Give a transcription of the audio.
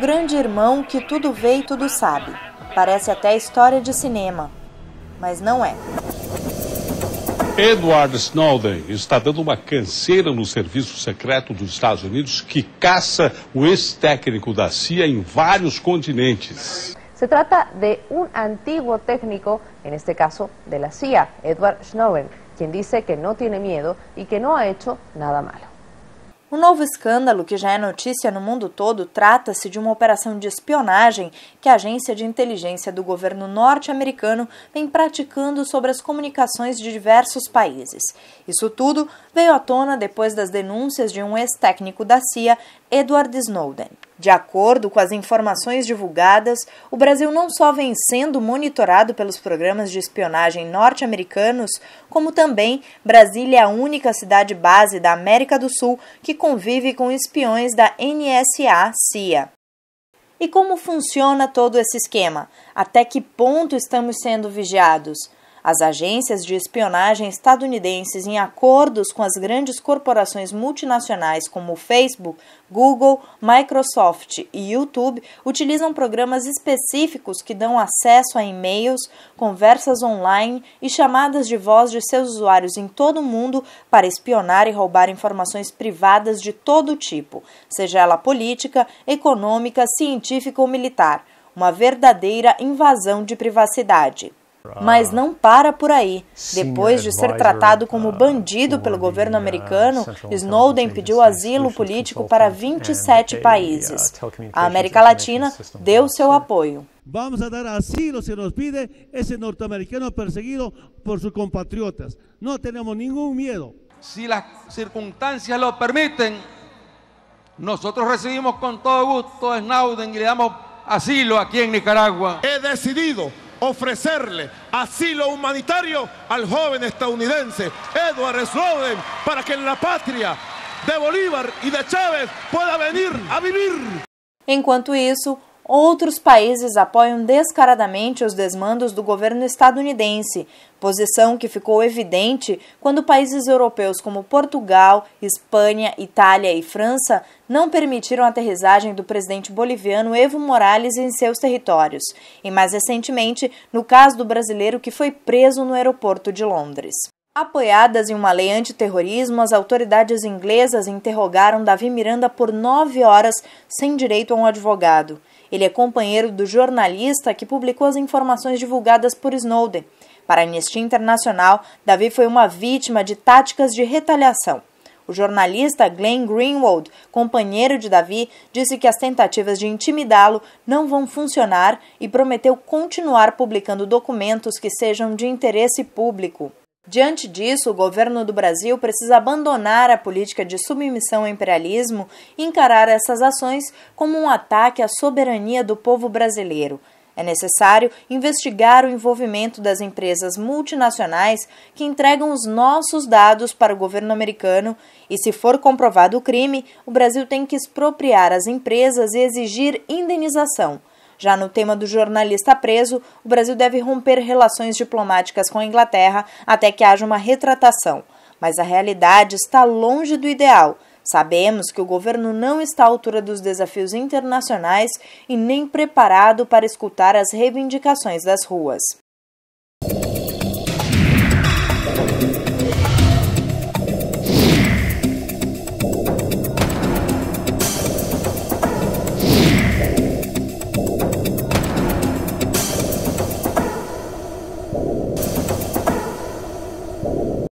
grande irmão que tudo vê e tudo sabe. Parece até história de cinema, mas não é. Edward Snowden está dando uma canseira no serviço secreto dos Estados Unidos que caça o ex-técnico da CIA em vários continentes. Se trata de um antigo técnico, em este caso da CIA, Edward Snowden, quem disse que não tem medo e que não ha hecho nada malo. O novo escândalo, que já é notícia no mundo todo, trata-se de uma operação de espionagem que a agência de inteligência do governo norte-americano vem praticando sobre as comunicações de diversos países. Isso tudo veio à tona depois das denúncias de um ex-técnico da CIA, Edward Snowden. De acordo com as informações divulgadas, o Brasil não só vem sendo monitorado pelos programas de espionagem norte-americanos, como também Brasília é a única cidade base da América do Sul que convive com espiões da NSA-CIA. E como funciona todo esse esquema? Até que ponto estamos sendo vigiados? As agências de espionagem estadunidenses, em acordos com as grandes corporações multinacionais como Facebook, Google, Microsoft e YouTube, utilizam programas específicos que dão acesso a e-mails, conversas online e chamadas de voz de seus usuários em todo o mundo para espionar e roubar informações privadas de todo tipo, seja ela política, econômica, científica ou militar. Uma verdadeira invasão de privacidade. Mas ah. não para por aí. Depois de ser tratado como bandido pelo governo né? americano, Snowden pediu asilo político para 27 é é países. A América Latina deu seu apoio. Vamos a dar asilo, se nos pide, esse norte-americano perseguido por seus compatriotas. Não temos nenhum medo. Se as circunstâncias lo permitem, nós recebemos com todo gusto a Snowden e lhe damos asilo aqui em Nicaragua. É decidido ofrecerle asilo humanitario al joven estadounidense Edward Snowden para que en la patria de Bolívar y de Chávez pueda venir a vivir. En a isso, Outros países apoiam descaradamente os desmandos do governo estadunidense, posição que ficou evidente quando países europeus como Portugal, Espanha, Itália e França não permitiram a aterrissagem do presidente boliviano Evo Morales em seus territórios, e mais recentemente, no caso do brasileiro que foi preso no aeroporto de Londres. Apoiadas em uma lei antiterrorismo, as autoridades inglesas interrogaram Davi Miranda por nove horas sem direito a um advogado. Ele é companheiro do jornalista que publicou as informações divulgadas por Snowden. Para a Anistia Internacional, Davi foi uma vítima de táticas de retaliação. O jornalista Glenn Greenwald, companheiro de Davi, disse que as tentativas de intimidá-lo não vão funcionar e prometeu continuar publicando documentos que sejam de interesse público. Diante disso, o governo do Brasil precisa abandonar a política de submissão ao imperialismo e encarar essas ações como um ataque à soberania do povo brasileiro. É necessário investigar o envolvimento das empresas multinacionais que entregam os nossos dados para o governo americano e, se for comprovado o crime, o Brasil tem que expropriar as empresas e exigir indenização. Já no tema do jornalista preso, o Brasil deve romper relações diplomáticas com a Inglaterra até que haja uma retratação. Mas a realidade está longe do ideal. Sabemos que o governo não está à altura dos desafios internacionais e nem preparado para escutar as reivindicações das ruas.